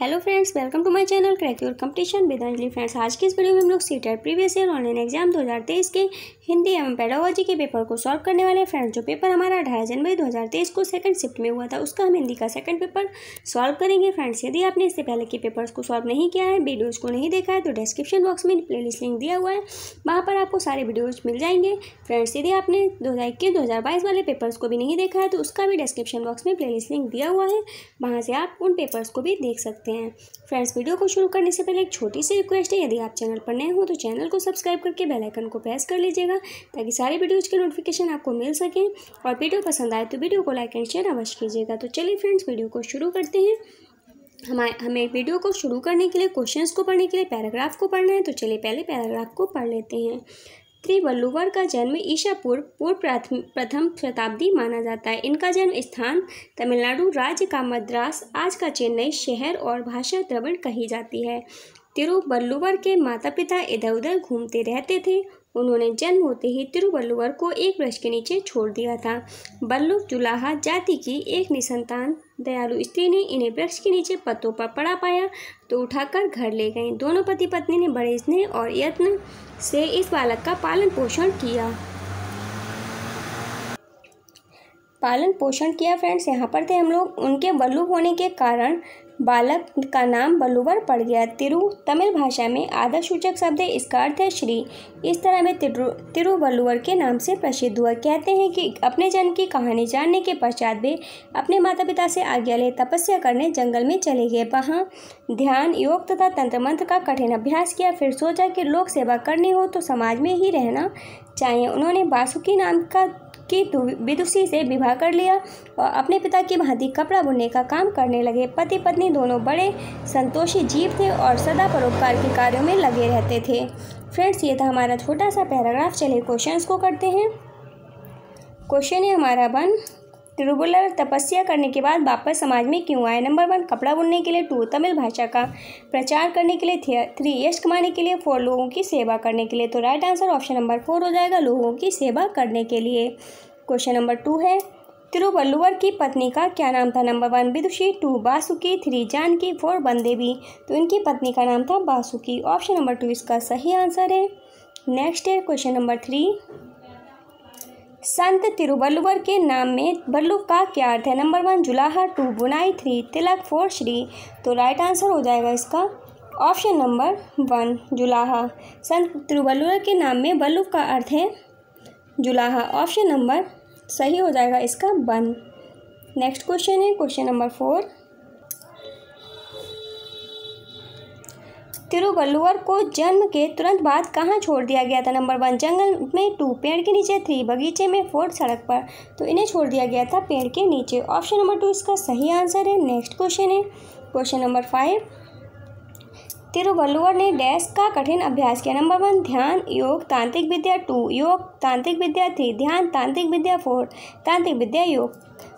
hello friends welcome to my channel crack your competition Vidanjali friends आज की इस video में हम लोग CTET previous year online exam 2023 के हिंदी एवं पेडागोजी के पेपर को सॉल्व करने वाले हैं फ्रेंड्स जो पेपर हमारा अठारह जनवरी 2023 को सेकंड शिफ्ट में हुआ था उसका हम हिंदी का सेकंड पेपर सॉल्व करेंगे फ्रेंड्स यदि आपने इससे पहले के पेपर्स को सॉल्व नहीं किया है वीडियोज़ को नहीं देखा है तो डिस्क्रिप्शन बॉक्स में प्ले लिंक दिया हुआ है वहाँ पर आपको सारे वीडियोज़ मिल जाएंगे फ्रेंड्स यदि आपने दो हज़ार वाले पेपर्स को भी नहीं देखा है तो उसका भी डिस्क्रिप्शन बॉक्स में प्ले लिंक दिया हुआ है वहाँ से आप उन पेपर्स को भी देख सकते सकते हैं फ्रेंड्स वीडियो को शुरू करने से पहले एक छोटी सी रिक्वेस्ट है यदि आप चैनल पर नए हो तो चैनल को सब्सक्राइब करके बेलाइकन को प्रेस कर लीजिएगा ताकि सारी वीडियोज़ के नोटिफिकेशन आपको मिल सकें और वीडियो पसंद आए तो वीडियो को लाइक एंड शेयर अवश्य कीजिएगा तो चलिए फ्रेंड्स वीडियो को शुरू करते हैं हमारे हमें वीडियो को शुरू करने के लिए क्वेश्चंस को पढ़ने के लिए पैराग्राफ को पढ़ना है तो चलिए पहले पैराग्राफ को पढ़ लेते हैं त्रिवल्लुवर का जन्म ईशापुर पूर्व प्रथम शताब्दी माना जाता है इनका जन्म स्थान तमिलनाडु राज्य का मद्रास आज का चेन्नई शहर और भाषा द्रविड़ कही जाती है तिरुवल्लुवर के माता पिता इधर उधर घूमते रहते थे उन्होंने जन्म होते ही तिरुवल्लुवर को एक वृक्ष के नीचे छोड़ दिया था बल्लु जुलाहा जाति की एक निसंतान दयालु स्त्री ने इन्हें वृक्ष के नीचे पत्तों पर पड़ा पाया तो उठाकर घर ले गई दोनों पति पत्नी ने बड़े स्नेह और यत्न से इस बालक का पालन पोषण किया पालन पोषण किया फ्रेंड्स यहाँ पर थे हम लोग उनके बल्लू होने के कारण बालक का नाम बलुवर पड़ गया तिरु तमिल भाषा में आधा सूचक शब्द है इसका अर्थ है श्री इस तरह में तिरु तिरुवल्लुवर के नाम से प्रसिद्ध हुआ कहते हैं कि अपने जन्म की कहानी जानने के पश्चात वे अपने माता पिता से आज्ञा ले तपस्या करने जंगल में चले गए वहाँ ध्यान योग तथा तंत्र मंत्र का कठिन अभ्यास किया फिर सोचा कि लोक सेवा करनी हो तो समाज में ही रहना चाहिए उन्होंने बासुकी नाम का की विदुषी से विवाह कर लिया और अपने पिता की भांति कपड़ा बुनने का काम करने लगे पति पत्नी दोनों बड़े संतोषी जीव थे और सदा परोपकार के कार्यों में लगे रहते थे फ्रेंड्स ये था हमारा छोटा सा पैराग्राफ चले क्वेश्चंस को करते हैं क्वेश्चन है हमारा वन त्रिबुलर तपस्या करने के बाद वापस समाज में क्यों आए नंबर वन कपड़ा बुनने के लिए टू तमिल भाषा का प्रचार करने के लिए थ्री यश कमाने के लिए फोर लोगों की सेवा करने के लिए तो right answer option number four हो जाएगा लोगों की सेवा करने के लिए क्वेश्चन नंबर टू है तिरुवल्लुवर की पत्नी का क्या नाम था number one Vidushi two Basuki three Janaki four बंदेवी तो इनकी पत्नी का नाम था बासुकी ऑप्शन नंबर टू इसका सही आंसर है नेक्स्ट है क्वेश्चन नंबर थ्री संत तिरुवल्लुवर के नाम में बल्लू का क्या अर्थ है नंबर वन जुलाहा टू बुनाई थ्री तिलक फोर श्री तो राइट आंसर हो जाएगा इसका ऑप्शन नंबर वन जुलाहा संत तिरुवल्लुवर के नाम में बल्लू का अर्थ है जुलाहा ऑप्शन नंबर सही हो जाएगा इसका वन नेक्स्ट क्वेश्चन है क्वेश्चन नंबर फोर तिरुवल्लुवर को जन्म के तुरंत बाद कहाँ छोड़ दिया गया था नंबर वन जंगल में टू पेड़ के नीचे थ्री बगीचे में फोर सड़क पर तो इन्हें छोड़ दिया गया था पेड़ के नीचे ऑप्शन नंबर टू इसका सही आंसर है नेक्स्ट क्वेश्चन है क्वेश्चन नंबर फाइव तिरुवल्लुवर ने डैश का कठिन अभ्यास किया नंबर वन ध्यान योग तांत्रिक विद्या टू योग तांत्रिक विद्या थ्री ध्यान तांत्रिक विद्या फोर तांत्रिक विद्या योग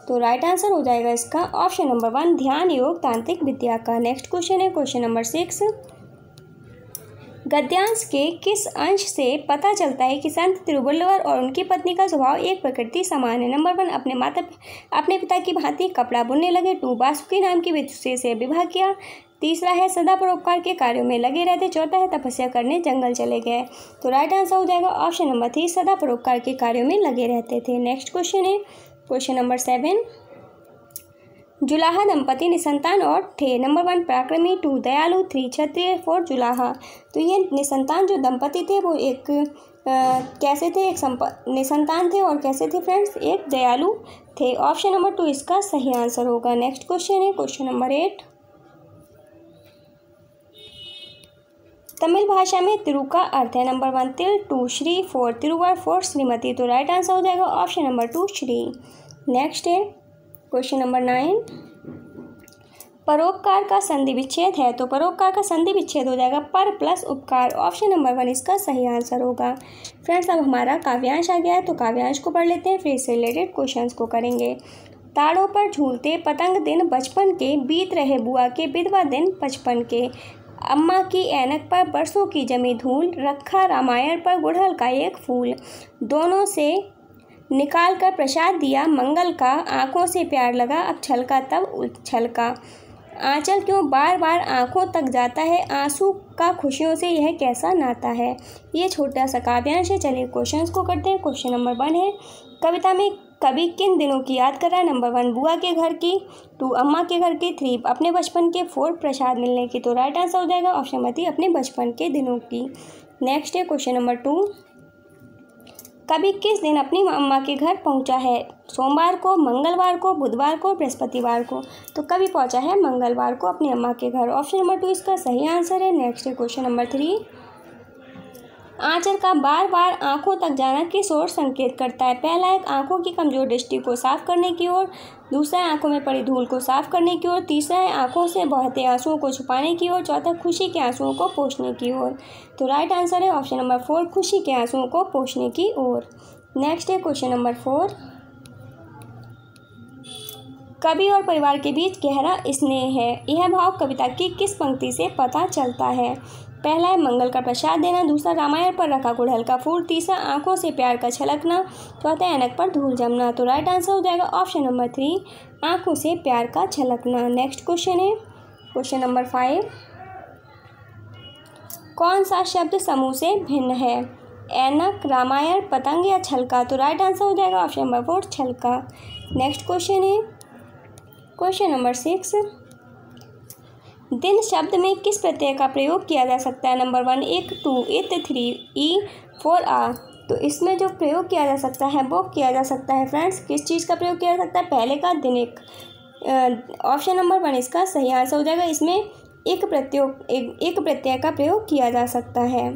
तो राइट आंसर हो जाएगा इसका ऑप्शन नंबर वन ध्यान योग तांत्रिक विद्या का नेक्स्ट क्वेश्चन है क्वेश्चन नंबर सिक्स गद्यांश के किस अंश से पता चलता है कि संत तिरुवल्लुवर और उनकी पत्नी का स्वभाव एक प्रकृति समान है नंबर वन अपने माता अपने पिता की भांति कपड़ा बुनने लगे टू बासुकी नाम की विदुषी से विवाह किया तीसरा है सदा परोपकार के कार्यों में लगे रहते चौथा है तपस्या करने जंगल चले गए तो राइट आंसर हो जाएगा ऑप्शन नंबर थ्री सदा परोपकार के कार्यों में लगे रहते थे नेक्स्ट क्वेश्चन है क्वेश्चन नंबर सेवन जुलाहा दंपति निसंतान और थे नंबर वन पराक्रमी टू दयालु थ्री क्षत्रिय फोर जुलाहा तो ये निसंतान जो दंपति थे वो एक आ, कैसे थे एक संप निसंतान थे और कैसे थे फ्रेंड्स एक दयालु थे ऑप्शन नंबर टू इसका सही आंसर होगा नेक्स्ट क्वेश्चन है क्वेश्चन नंबर एट तमिल भाषा में तिरु का अर्थ है नंबर वन तिल टू श्री फोर तिरुवर फोर श्रीमती तो राइट आंसर हो जाएगा ऑप्शन नंबर टू श्री नेक्स्ट है क्वेश्चन नंबर नाइन परोपकार का संधि विच्छेद है तो परोपकार का संधि विच्छेद हो जाएगा पर प्लस उपकार ऑप्शन नंबर वन इसका सही आंसर होगा फ्रेंड्स अब हमारा काव्यांश आ गया है तो काव्यांश को पढ़ लेते हैं फिर इससे रिलेटेड क्वेश्चंस को करेंगे ताड़ों पर झूलते पतंग दिन बचपन के बीत रहे बुआ के विधवा दिन बचपन के अम्मा की ऐनक पर बरसों की जमी धूल रखा रामायण पर गुड़हल का एक फूल दोनों से निकाल कर प्रसाद दिया मंगल का आंखों से प्यार लगा अब छलका तब छलका आंचल क्यों बार बार आंखों तक जाता है आंसू का खुशियों से यह कैसा नाता है ये छोटा सा काव्यांश है चलिए क्वेश्चंस को करते हैं क्वेश्चन नंबर वन है कविता में कभी किन दिनों की याद कर रहा है नंबर वन बुआ के घर की टू अम्मा के घर की थ्री अपने बचपन के फोर प्रसाद मिलने की तो राइट आंसर हो जाएगा ऑप्शन थ्री अपने बचपन के दिनों की नेक्स्ट है क्वेश्चन नंबर टू कभी किस दिन अपनी अम्मा के घर पहुंचा है सोमवार को मंगलवार को बुधवार को बृहस्पतिवार को तो कभी पहुंचा है मंगलवार को अपनी अम्मा के घर ऑप्शन नंबर टू इसका सही आंसर है नेक्स्ट है क्वेश्चन नंबर थ्री आंचल का बार बार आंखों तक जाना किस ओर संकेत करता है पहला एक आंखों की कमजोर दृष्टि को साफ करने की ओर दूसरा आंखों में पड़ी धूल को साफ करने की ओर तीसरा है आंखों से बहते आंसुओं को छुपाने की ओर चौथा खुशी के आंसुओं को पोषने की ओर तो राइट आंसर है ऑप्शन नंबर फोर खुशी के आंसुओं को पोषने की ओर नेक्स्ट है क्वेश्चन नंबर फोर कवि और परिवार के बीच गहरा स्नेह है यह भाव कविता की किस पंक्ति से पता चलता है पहला है मंगल का प्रसाद देना दूसरा रामायण पर रखा गुड़हल का फूल तीसरा आंखों से प्यार का छलकना चौथा ऐनक पर धूल जमना तो राइट आंसर हो जाएगा ऑप्शन नंबर थ्री आंखों से प्यार का छलकना नेक्स्ट क्वेश्चन है क्वेश्चन नंबर फाइव कौन सा शब्द समूह से भिन्न है ऐनक रामायण पतंग या छलका तो राइट आंसर हो जाएगा ऑप्शन नंबर फोर छलका नेक्स्ट क्वेश्चन है क्वेश्चन नंबर सिक्स दिन शब्द में किस प्रत्यय का प्रयोग किया जा सकता है नंबर वन एक टू एट थ्री ई फोर आ तो इसमें जो प्रयोग किया जा सकता है वो किया जा सकता है फ्रेंड्स किस चीज़ का प्रयोग किया जा सकता है पहले का दिनिक ऑप्शन नंबर वन इसका सही आंसर हो जाएगा इसमें एक प्रत्योग एक, एक प्रत्यय का प्रयोग किया जा सकता है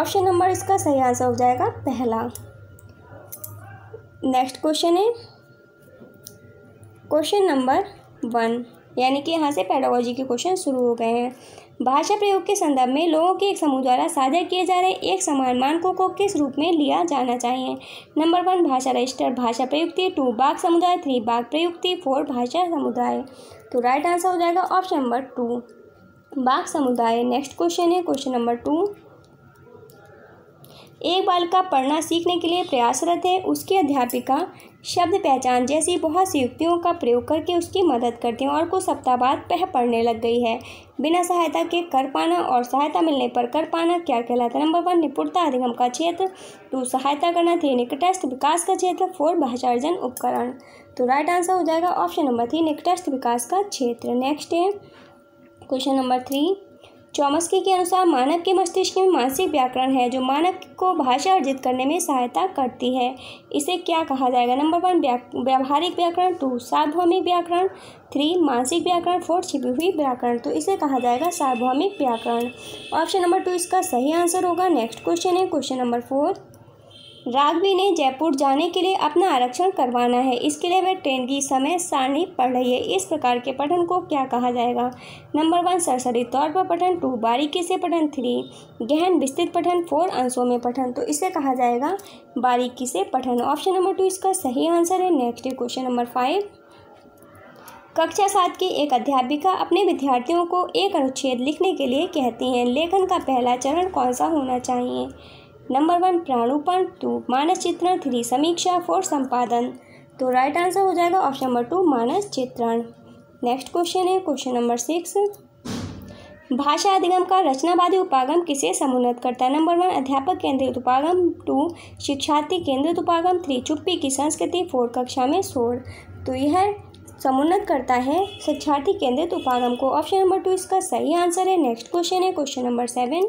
ऑप्शन नंबर इसका सही आंसर हो जाएगा पहला नेक्स्ट क्वेश्चन है क्वेश्चन नंबर वन यानी कि यहाँ से पैडोलॉजी के क्वेश्चन शुरू हो गए हैं भाषा प्रयोग के संदर्भ में लोगों के एक समूह द्वारा साझा किए जा रहे एक समान मानकों को किस रूप में लिया जाना चाहिए नंबर वन भाषा रजिस्टर भाषा प्रयुक्ति टू बाघ समुदाय थ्री बाघ प्रयुक्ति फोर भाषा समुदाय तो राइट आंसर हो जाएगा ऑप्शन नंबर टू बाघ समुदाय नेक्स्ट क्वेश्चन है क्वेश्चन नंबर टू एक बालिका पढ़ना सीखने के लिए प्रयासरत है उसकी अध्यापिका शब्द पहचान जैसी बहुत सी युक्तियों का प्रयोग करके उसकी मदद करती हैं और कुछ सप्ताह बाद वह पढ़ने लग गई है बिना सहायता के कर पाना और सहायता मिलने पर कर पाना क्या कहलाता है नंबर वन निपुणता अधिगम का क्षेत्र टू सहायता करना थी निकटस्थ विकास का क्षेत्र फोर भाषाजन उपकरण तो राइट आंसर हो जाएगा ऑप्शन नंबर थ्री निकटस्थ विकास का क्षेत्र नेक्स्ट है क्वेश्चन नंबर थ्री चौमस्की के अनुसार मानव के मस्तिष्क में मानसिक व्याकरण है जो मानव को भाषा अर्जित करने में सहायता करती है इसे क्या कहा जाएगा नंबर वन व्यावहारिक व्याकरण टू सार्वभौमिक व्याकरण थ्री मानसिक व्याकरण फोर्थ छिपी हुई व्याकरण तो इसे कहा जाएगा सार्वभौमिक व्याकरण ऑप्शन नंबर टू इसका सही आंसर होगा नेक्स्ट क्वेश्चन है क्वेश्चन नंबर फोर राघवी ने जयपुर जाने के लिए अपना आरक्षण करवाना है इसके लिए वह ट्रेन की समय सारणी पढ़ रही है इस प्रकार के पठन को क्या कहा जाएगा नंबर वन सरसरी तौर पर पठन टू बारीकी से पठन थ्री गहन विस्तृत पठन फोर अंशों में पठन तो इसे कहा जाएगा बारीकी से पठन ऑप्शन नंबर टू इसका सही आंसर है नेक्स्ट क्वेश्चन नंबर फाइव कक्षा सात की एक अध्यापिका अपने विद्यार्थियों को एक अनुच्छेद लिखने के लिए कहती हैं लेखन का पहला चरण कौन सा होना चाहिए नंबर वन प्राणुपण टू मानस चित्रण थ्री समीक्षा फोर संपादन तो राइट आंसर हो जाएगा ऑप्शन नंबर टू मानस चित्रण नेक्स्ट क्वेश्चन है क्वेश्चन नंबर सिक्स भाषा अधिगम का रचनावादी उपागम किसे समुन्नत करता है नंबर वन अध्यापक केंद्रित उपागम टू शिक्षार्थी केंद्रित उपागम थ्री चुप्पी की संस्कृति फोर कक्षा में शोर तो यह समुन्नत करता है शिक्षार्थी केंद्रित उपागम को ऑप्शन नंबर टू इसका सही आंसर है नेक्स्ट क्वेश्चन है क्वेश्चन नंबर सेवन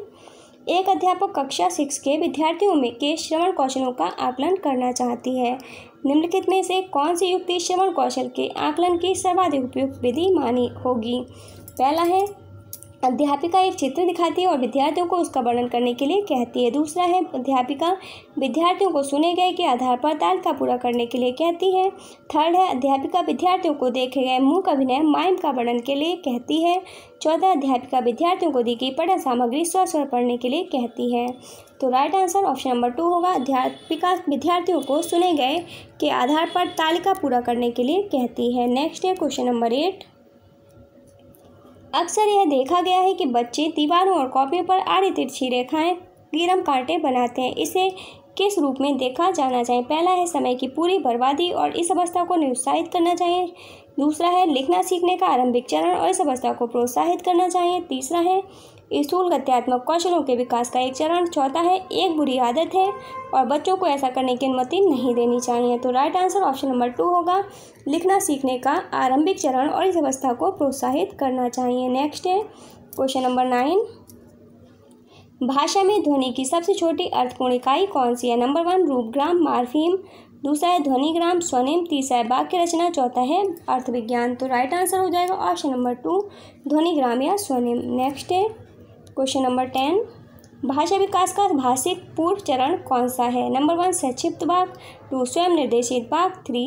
एक अध्यापक कक्षा सिक्स के विद्यार्थियों में के श्रवण कौशलों का आकलन करना चाहती है निम्नलिखित में से कौन सी युक्ति श्रवण कौशल के आकलन की सर्वाधिक उपयुक्त विधि मानी होगी पहला है अध्यापिका एक चित्र दिखाती है और विद्यार्थियों को उसका वर्णन करने के लिए कहती है दूसरा है अध्यापिका विद्यार्थियों को सुने गए के आधार पर ताल का पूरा करने के लिए कहती है थर्ड है अध्यापिका विद्यार्थियों को देखे गए मुँह का अभिनय माइम का वर्णन के लिए कहती है चौथा अध्यापिका विद्यार्थियों को दी गई पढ़ा सामग्री स्वर पढ़ने के लिए कहती है तो right answer option number two होगा अध्यापिका विद्यार्थियों को सुने गए के आधार पर तालिका पूरा करने के लिए कहती है नेक्स्ट है क्वेश्चन नंबर एट अक्सर यह देखा गया है कि बच्चे दीवारों और कॉपियों पर आड़ी तिरछी रेखाएं गिरम कांटे बनाते हैं इसे किस रूप में देखा जाना चाहिए पहला है समय की पूरी बर्बादी और इस अवस्था को निरुत्साहित करना चाहिए दूसरा है लिखना सीखने का आरंभिक चरण और इस अवस्था को प्रोत्साहित करना चाहिए तीसरा है स्थूल गत्यात्मक कौशलों के विकास का एक चरण चौथा है एक बुरी आदत है और बच्चों को ऐसा करने की अनुमति नहीं देनी चाहिए तो right answer option number two होगा लिखना सीखने का आरंभिक चरण और इस अवस्था को प्रोत्साहित करना चाहिए नेक्स्ट है क्वेश्चन नंबर नाइन भाषा में ध्वनि की सबसे छोटी अर्थपूर्ण इकाई कौन सी है नंबर वन रूपग्राम मार्फीम दूसरा है ध्वनिग्राम स्वनिम तीसरा है वाक्य रचना चौथा है अर्थविज्ञान तो राइट आंसर हो जाएगा ऑप्शन नंबर टू ध्वनिग्राम या स्वनिम नेक्स्ट है क्वेश्चन नंबर टेन भाषा विकास का भाषिक पूर्व चरण कौन सा है नंबर वन संक्षिप्त भाग टू स्वयं निर्देशित भाग थ्री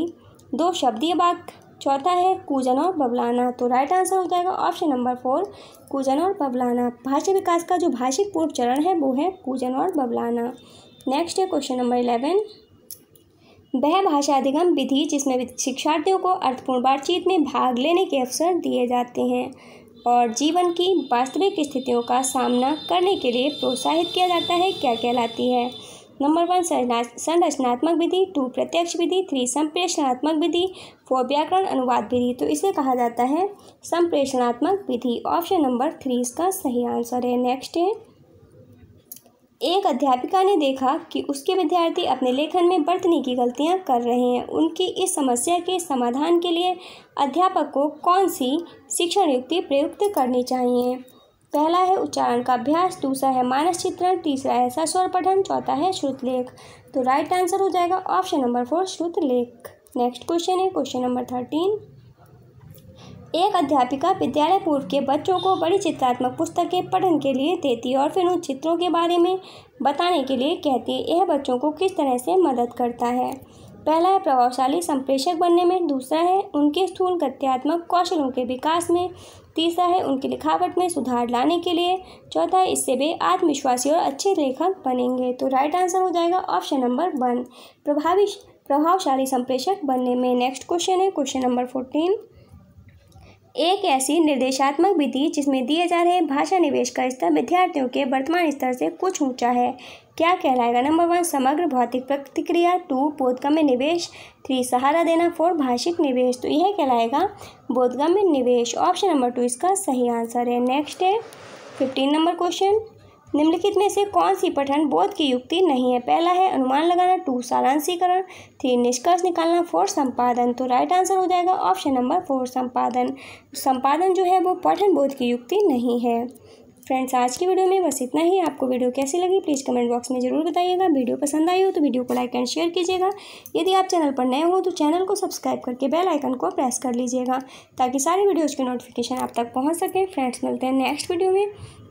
दो शब्दीय भाग चौथा है कूजन और बबलाना तो राइट आंसर हो जाएगा ऑप्शन नंबर फोर कूजन और बबलाना भाषा विकास का जो भाषिक पूर्व चरण है वो है कूजन और बबलाना नेक्स्ट है क्वेश्चन नंबर इलेवन वह भाषा अधिगम विधि जिसमें शिक्षार्थियों को अर्थपूर्ण बातचीत में भाग लेने के अवसर दिए जाते हैं और जीवन की वास्तविक स्थितियों का सामना करने के लिए प्रोत्साहित किया जाता है क्या कहलाती है नंबर वन संरचनात्मक विधि टू प्रत्यक्ष विधि थ्री संप्रेषणात्मक विधि फोर व्याकरण अनुवाद विधि तो इसे कहा जाता है संप्रेषणात्मक विधि ऑप्शन नंबर थ्री इसका सही आंसर है नेक्स्ट है एक अध्यापिका ने देखा कि उसके विद्यार्थी अपने लेखन में बरतने की गलतियां कर रहे हैं उनकी इस समस्या के समाधान के लिए अध्यापक को कौन सी शिक्षण युक्ति प्रयुक्त करनी चाहिए पहला है उच्चारण का अभ्यास दूसरा है मानस चित्रण तीसरा है सस्वर पठन चौथा है श्रुतलेख तो राइट आंसर हो जाएगा ऑप्शन नंबर फोर श्रुतलेख नेक्स्ट क्वेश्चन है क्वेश्चन नंबर थर्टीन एक अध्यापिका विद्यालय पूर्व के बच्चों को बड़ी चित्रात्मक पुस्तकें पढ़ने के लिए देती है और फिर उन चित्रों के बारे में बताने के लिए कहती है यह बच्चों को किस तरह से मदद करता है पहला है प्रभावशाली संप्रेषक बनने में दूसरा है उनके स्थूल गत्यात्मक कौशलों के विकास में तीसरा है उनकी लिखावट में सुधार लाने के लिए चौथा है इससे वे आत्मविश्वासी और अच्छे लेखक बनेंगे तो राइट आंसर हो जाएगा ऑप्शन नंबर वन प्रभावी प्रभावशाली संप्रेषक बनने में नेक्स्ट क्वेश्चन है क्वेश्चन नंबर फोर्टीन एक ऐसी निर्देशात्मक विधि जिसमें दिए जा रहे भाषा निवेश का स्तर विद्यार्थियों के वर्तमान स्तर से कुछ ऊंचा है क्या कहलाएगा नंबर वन समग्र भौतिक प्रतिक्रिया टू बोधगम्य निवेश थ्री सहारा देना फोर भाषिक निवेश तो यह कहलाएगा बोधगम्य निवेश ऑप्शन नंबर टू इसका सही आंसर है नेक्स्ट है फिफ्टीन नंबर क्वेश्चन निम्नलिखित में से कौन सी पठन बोध की युक्ति नहीं है पहला है अनुमान लगाना टू सारांशीकरण थ्री निष्कर्ष निकालना फोर संपादन तो राइट आंसर हो जाएगा ऑप्शन नंबर फोर संपादन संपादन जो है वो पठन बोध की युक्ति नहीं है फ्रेंड्स आज की वीडियो में बस इतना ही आपको वीडियो कैसी लगी प्लीज़ कमेंट बॉक्स में ज़रूर बताइएगा वीडियो पसंद आई हो तो वीडियो को लाइक एंड शेयर कीजिएगा यदि आप चैनल पर नए हो तो चैनल को सब्सक्राइब करके बेल आइकन को प्रेस कर लीजिएगा ताकि सारी वीडियोज़ के नोटिफिकेशन आप तक पहुँच सकें फ्रेंड्स मिलते हैं नेक्स्ट वीडियो में